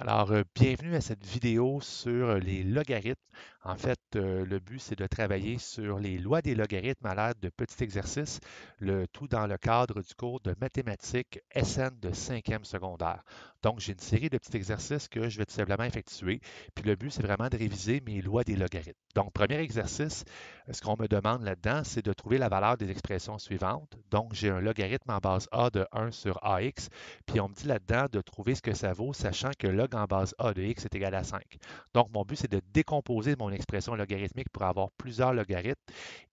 Alors, euh, bienvenue à cette vidéo sur euh, les logarithmes. En fait, euh, le but, c'est de travailler sur les lois des logarithmes à l'aide de petits exercices, le tout dans le cadre du cours de mathématiques SN de 5e secondaire. Donc, j'ai une série de petits exercices que je vais tout simplement effectuer. Puis le but, c'est vraiment de réviser mes lois des logarithmes. Donc, premier exercice, ce qu'on me demande là-dedans, c'est de trouver la valeur des expressions suivantes. Donc, j'ai un logarithme en base A de 1 sur AX, puis on me dit là-dedans de trouver ce que ça vaut, sachant que là, en base A de x est égal à 5. Donc, mon but, c'est de décomposer mon expression logarithmique pour avoir plusieurs logarithmes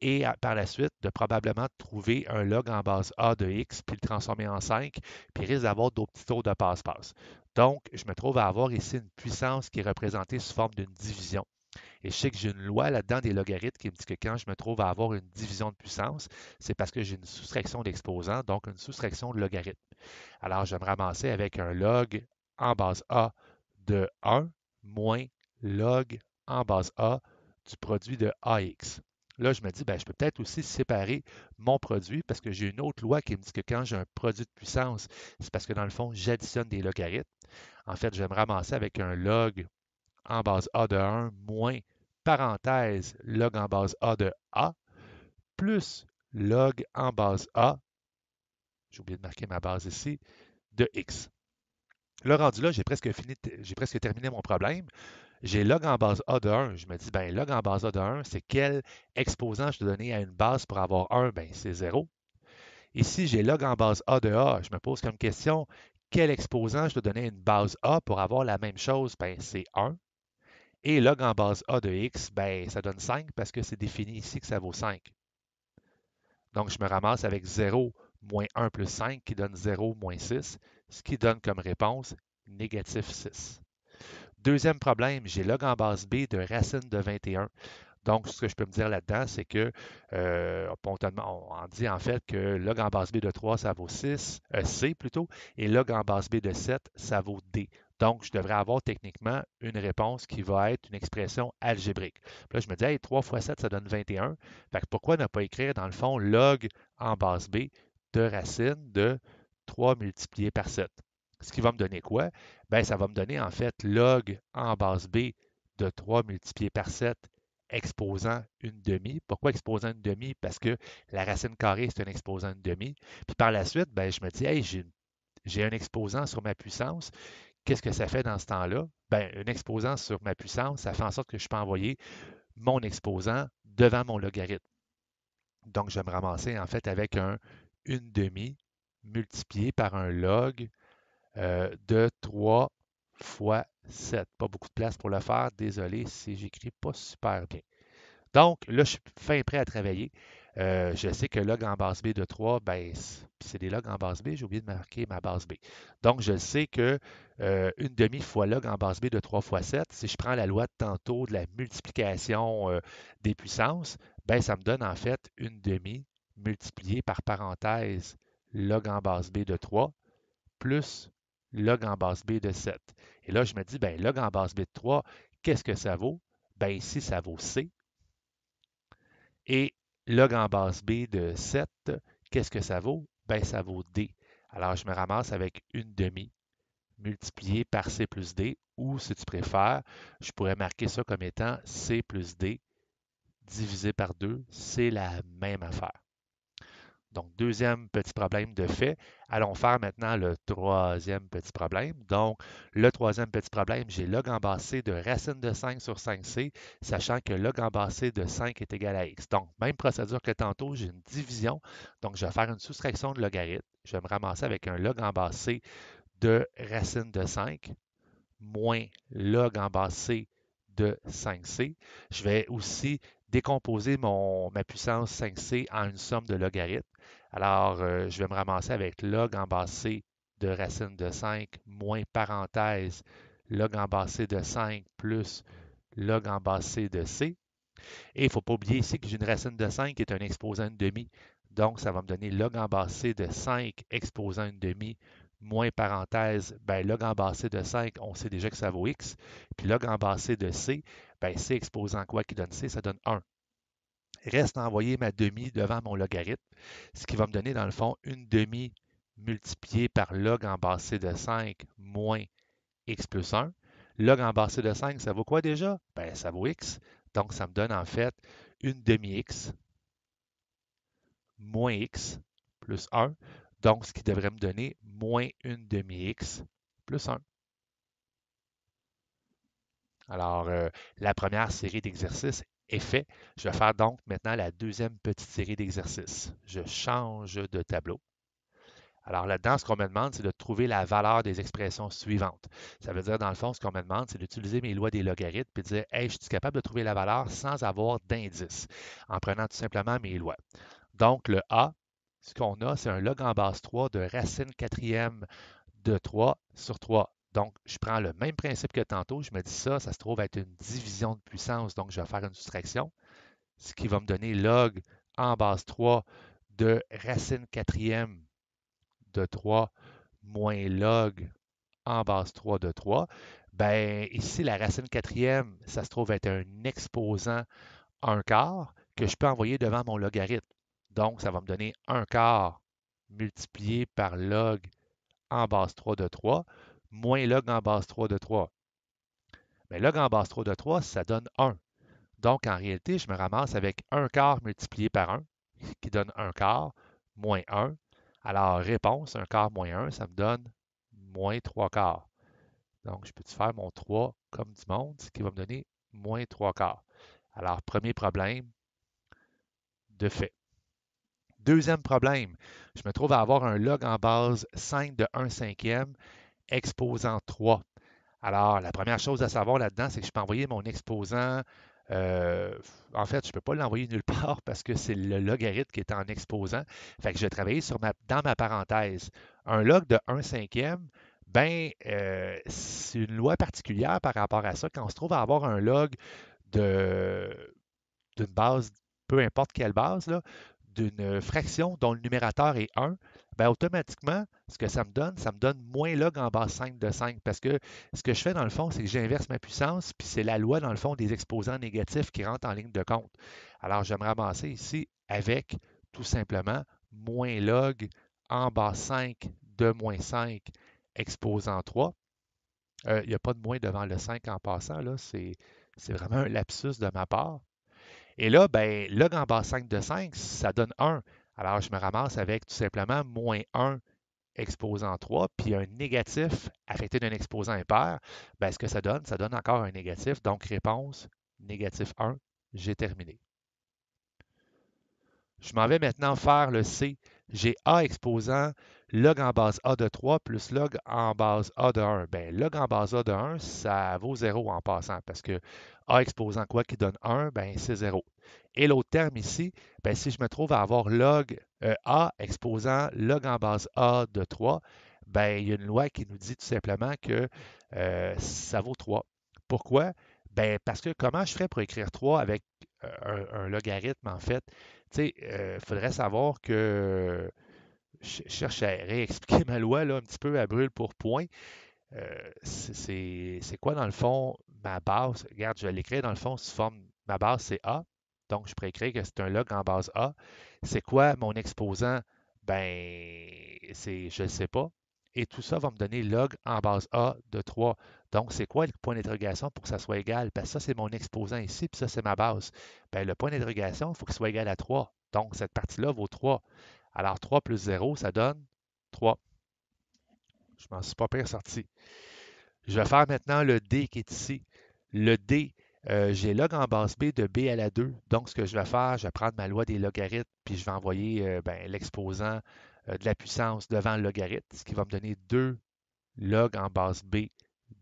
et par la suite, de probablement trouver un log en base A de x, puis le transformer en 5, puis risque d'avoir d'autres petits taux de passe-passe. Donc, je me trouve à avoir ici une puissance qui est représentée sous forme d'une division. Et je sais que j'ai une loi là-dedans des logarithmes qui me dit que quand je me trouve à avoir une division de puissance, c'est parce que j'ai une soustraction d'exposants, donc une soustraction de logarithmes. Alors, je vais me ramasser avec un log en base A de 1 moins log en base A du produit de AX. Là, je me dis, ben, je peux peut-être aussi séparer mon produit parce que j'ai une autre loi qui me dit que quand j'ai un produit de puissance, c'est parce que dans le fond, j'additionne des logarithmes. En fait, je vais me ramasser avec un log en base A de 1 moins parenthèse log en base A de A plus log en base A, j'ai oublié de marquer ma base ici, de X. Le rendu là, j'ai presque j'ai presque terminé mon problème. J'ai log en base A de 1. Je me dis, ben log en base A de 1, c'est quel exposant je dois donner à une base pour avoir 1? Ben, c'est 0. Ici, j'ai log en base A de A. Je me pose comme question, quel exposant je dois donner à une base A pour avoir la même chose? Ben, c'est 1. Et log en base A de X, ben, ça donne 5 parce que c'est défini ici que ça vaut 5. Donc, je me ramasse avec 0 moins 1 plus 5 qui donne 0 moins 6 ce qui donne comme réponse négatif 6. Deuxième problème, j'ai log en base B de racine de 21. Donc, ce que je peux me dire là-dedans, c'est que euh, on, dit en fait que log en base B de 3, ça vaut 6, euh, C plutôt, et log en base B de 7, ça vaut D. Donc, je devrais avoir techniquement une réponse qui va être une expression algébrique. là, je me dis, 3 fois 7, ça donne 21. Fait pourquoi ne pas écrire, dans le fond, log en base B de racine de 3 multiplié par 7. Ce qui va me donner quoi? Ben ça va me donner en fait log en base B de 3 multiplié par 7 exposant une demi. Pourquoi exposant une demi? Parce que la racine carrée, c'est un exposant une demi. Puis par la suite, ben, je me dis, hey, j'ai un exposant sur ma puissance. Qu'est-ce que ça fait dans ce temps-là? Ben, un exposant sur ma puissance, ça fait en sorte que je peux envoyer mon exposant devant mon logarithme. Donc, je vais me ramasser en fait avec un une demi multiplié par un log euh, de 3 fois 7. Pas beaucoup de place pour le faire. Désolé si j'écris pas super bien. Donc, là, je suis fin prêt à travailler. Euh, je sais que log en base B de 3, ben, c'est des logs en base B. J'ai oublié de marquer ma base B. Donc, je sais que euh, une demi fois log en base B de 3 fois 7, si je prends la loi de tantôt de la multiplication des puissances, ben, ça me donne en fait une demi multipliée par parenthèse log en base B de 3 plus log en base B de 7. Et là, je me dis, ben, log en base B de 3, qu'est-ce que ça vaut? Ben, ici, ça vaut C. Et log en base B de 7, qu'est-ce que ça vaut? Ben, ça vaut D. Alors, je me ramasse avec une demi multipliée par C plus D, ou si tu préfères, je pourrais marquer ça comme étant C plus D divisé par 2, c'est la même affaire. Donc, deuxième petit problème de fait. Allons faire maintenant le troisième petit problème. Donc, le troisième petit problème, j'ai log en de racine de 5 sur 5c, sachant que log en de 5 est égal à x. Donc, même procédure que tantôt, j'ai une division. Donc, je vais faire une soustraction de logarithme. Je vais me ramasser avec un log en de racine de 5 moins log en de 5c. Je vais aussi décomposer mon, ma puissance 5c en une somme de logarithmes. Alors, euh, je vais me ramasser avec log en C de racine de 5 moins parenthèse log en C de 5 plus log en C de c. Et il ne faut pas oublier ici que j'ai une racine de 5 qui est un exposant de demi. Donc, ça va me donner log en C de 5 exposant une demi moins parenthèse, ben, log en C de 5, on sait déjà que ça vaut x. Puis log en embassé de c, ben, c exposant quoi qui donne c, ça donne 1 reste à envoyer ma demi devant mon logarithme, ce qui va me donner dans le fond une demi multipliée par log en C de 5 moins x plus 1. Log en C de 5, ça vaut quoi déjà? Bien, ça vaut x. Donc, ça me donne en fait une demi-x moins x plus 1. Donc, ce qui devrait me donner moins une demi-x plus 1. Alors, euh, la première série d'exercices et fait. Je vais faire donc maintenant la deuxième petite série d'exercices. Je change de tableau. Alors là-dedans, ce qu'on me demande, c'est de trouver la valeur des expressions suivantes. Ça veut dire, dans le fond, ce qu'on me demande, c'est d'utiliser mes lois des logarithmes et de dire, hey, je suis capable de trouver la valeur sans avoir d'indice, en prenant tout simplement mes lois. Donc, le A, ce qu'on a, c'est un log en base 3 de racine quatrième de 3 sur 3. Donc, je prends le même principe que tantôt, je me dis ça, ça se trouve être une division de puissance, donc je vais faire une soustraction, ce qui va me donner log en base 3 de racine quatrième de 3 moins log en base 3 de 3. Ben, ici, la racine quatrième, ça se trouve être un exposant 1 quart que je peux envoyer devant mon logarithme. Donc, ça va me donner 1 quart multiplié par log en base 3 de 3 moins log en base 3 de 3. Mais log en base 3 de 3, ça donne 1. Donc, en réalité, je me ramasse avec 1 quart multiplié par 1, qui donne 1 quart, moins 1. Alors, réponse, 1 quart moins 1, ça me donne moins 3 quarts. Donc, je peux faire mon 3 comme du monde, ce qui va me donner moins 3 quarts. Alors, premier problème, de fait. Deuxième problème, je me trouve à avoir un log en base 5 de 1 cinquième exposant 3. Alors, la première chose à savoir là-dedans, c'est que je peux envoyer mon exposant. Euh, en fait, je ne peux pas l'envoyer nulle part parce que c'est le logarithme qui est en exposant. Fait que je vais travailler sur ma, dans ma parenthèse. Un log de 1 cinquième, ben, euh, c'est une loi particulière par rapport à ça. Quand on se trouve à avoir un log d'une base, peu importe quelle base, là, d'une fraction dont le numérateur est 1, bien, automatiquement, ce que ça me donne, ça me donne moins log en bas 5 de 5. Parce que ce que je fais dans le fond, c'est que j'inverse ma puissance, puis c'est la loi, dans le fond, des exposants négatifs qui rentrent en ligne de compte. Alors, j'aimerais vais ici avec tout simplement moins log en bas 5 de moins 5 exposant 3. Euh, il n'y a pas de moins devant le 5 en passant, là, c'est, c'est vraiment un lapsus de ma part. Et là, ben, log en bas 5 de 5, ça donne 1. Alors, je me ramasse avec tout simplement moins 1 exposant 3, puis un négatif affecté d'un exposant impair. Ben, ce que ça donne, ça donne encore un négatif. Donc, réponse, négatif 1, j'ai terminé. Je m'en vais maintenant faire le C. J'ai A exposant log en base A de 3 plus log en base A de 1. Bien, log en base A de 1, ça vaut 0 en passant parce que A exposant quoi qui donne 1, ben c'est 0. Et l'autre terme ici, bien, si je me trouve à avoir log euh, A exposant log en base A de 3, ben, il y a une loi qui nous dit tout simplement que euh, ça vaut 3. Pourquoi? Ben, parce que comment je ferais pour écrire 3 avec euh, un, logarithme, en fait? Il faudrait savoir que je cherche à réexpliquer ma loi là, un petit peu à brûle pour point. Euh, c'est quoi dans le fond ma base? Regarde, je vais l'écrire dans le fond sous forme, ma base c'est A, donc je pourrais écrire que c'est un log en base A. C'est quoi mon exposant? Ben, c'est je ne sais pas. Et tout ça va me donner log en base A de 3. Donc, c'est quoi le point d'interrogation pour que ça soit égal? Parce ben, ça, c'est mon exposant ici, puis ça, c'est ma base. Bien, le point d'interrogation, il faut qu'il soit égal à 3. Donc, cette partie-là vaut 3. Alors 3 plus 0, ça donne 3. Je m'en suis pas bien sorti. Je vais faire maintenant le D qui est ici. Le D, euh, j'ai log en base B de B à la 2. Donc, ce que je vais faire, je vais prendre ma loi des logarithmes, puis je vais envoyer euh, ben, l'exposant euh, de la puissance devant le logarithme, ce qui va me donner 2 log en base B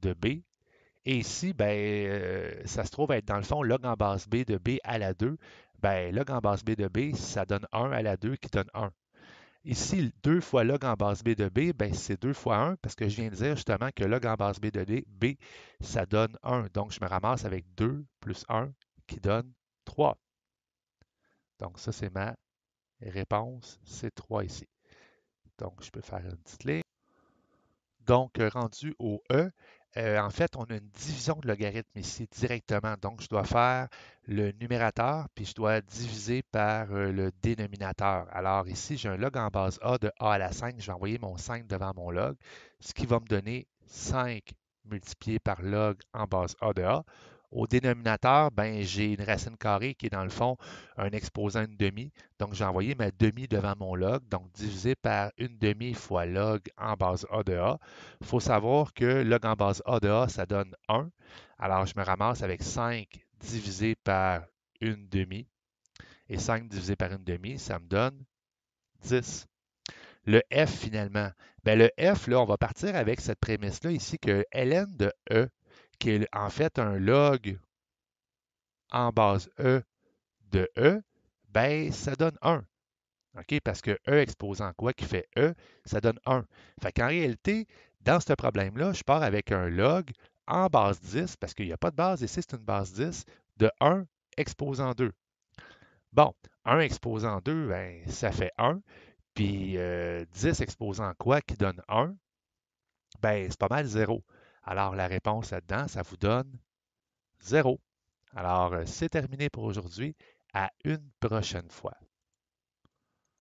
de B. Et ici, ben, ça se trouve être dans le fond log en base B de B à la 2. Ben, log en base B de B, ça donne 1 à la 2 qui donne 1. Ici, 2 fois log en base B de B, ben c'est 2 fois 1 parce que je viens de dire justement que log en base B de B, ça donne 1. Donc, je me ramasse avec 2 plus 1 qui donne 3. Donc, ça, c'est ma réponse. C'est 3 ici. Donc, je peux faire une petite ligne. Donc, euh, rendu au E, euh, en fait, on a une division de logarithme ici directement. Donc, je dois faire le numérateur, puis je dois diviser par euh, le dénominateur. Alors ici, j'ai un log en base A de A à la 5. Je vais envoyer mon 5 devant mon log, ce qui va me donner 5 multiplié par log en base A de A. Au dénominateur, ben, j'ai une racine carrée qui est dans le fond un exposant une demi. Donc, j'ai envoyé ma demi devant mon log, donc divisé par une demi fois log en base A de A. Il faut savoir que log en base A de A, ça donne 1. Alors, je me ramasse avec 5 divisé par une demi. Et 5 divisé par une demi, ça me donne 10 le F finalement? Ben, le F, là, on va partir avec cette prémisse-là ici que ln de E, en fait un log en base E de E, ben, ça donne 1. OK? Parce que E exposant quoi qui fait E, ça donne 1. Fait qu'en réalité, dans ce problème-là, je pars avec un log en base 10, parce qu'il n'y a pas de base ici, c'est une base 10, de 1 exposant 2. Bon, 1 exposant 2, ben, ça fait 1. Puis 10 euh, exposant quoi qui donne 1, ben, c'est pas mal 0. Alors, la réponse là-dedans, ça vous donne zéro. Alors, euh, c'est terminé pour aujourd'hui. À une prochaine fois.